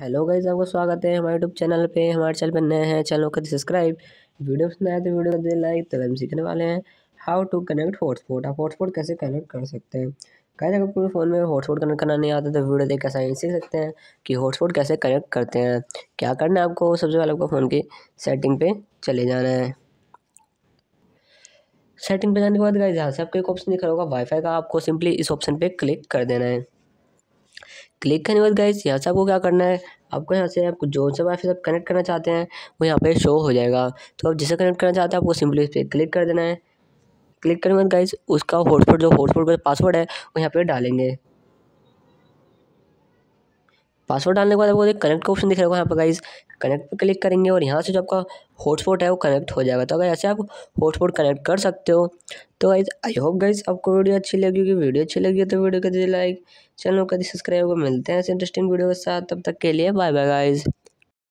hello guys आपका स्वागत है हमारे यूट्यूब चैनल पे हमारे चैनल पे नए हैं चैनल कर सब्सक्राइब वीडियो पसंद आए तो वीडियो दे लाइक तो हम सीखने वाले हैं हाउ टू कनेक्ट हॉटस्पॉट आप हॉटस्पॉट कैसे कनेक्ट कर सकते हैं गाइज अगर पूरे फ़ोन में हॉटस्पॉट कनेक्ट करना नहीं आता तो वीडियो देख कैसा सीख सकते हैं कि हॉटस्पॉट कैसे कनेक्ट करते हैं क्या करना है आपको सबसे पहले आपको फ़ोन की सेटिंग पर चले जाना है सेटिंग पे जाने के बाद गाइज यहाँ से आपको एक ऑप्शन दिख रहा होगा वाईफाई का आपको सिंपली इस ऑप्शन पे क्लिक कर देना है क्लिक करने के बाद गाइज यहाँ से आपको क्या करना है आपको यहाँ से आपको जो सा वाई फाई कनेक्ट करना चाहते हैं वो यहाँ पे शो हो जाएगा तो आप जिसे कनेक्ट करना चाहते हैं आपको सिंपली इस पर क्लिक कर देना है क्लिक करने के बाद गाइज उसका हॉटस्पॉट जो हॉटस्पॉट का पासवर्ड है वो यहाँ पर डालेंगे पासवर्ड डालने के बाद आपको एक कनेक्ट का ऑप्शन दिख रहा होगा यहाँ पर गाइज कनेक्ट पर क्लिक करेंगे और यहाँ से जो आपका हॉटस्पॉट है वो कनेक्ट हो जाएगा तो अगर ऐसे आप हॉटस्पॉट कनेक्ट कर सकते हो तो गाइज आई होप गाइज आपको वीडियो अच्छी लगी क्योंकि वीडियो अच्छी लगी है तो वीडियो कर दीजिए लाइक चैनल को कर सब्सक्राइब को मिलते हैं ऐसे इंटरेस्टिंग वीडियो के साथ तब तक के लिए बाय बाय गाइज़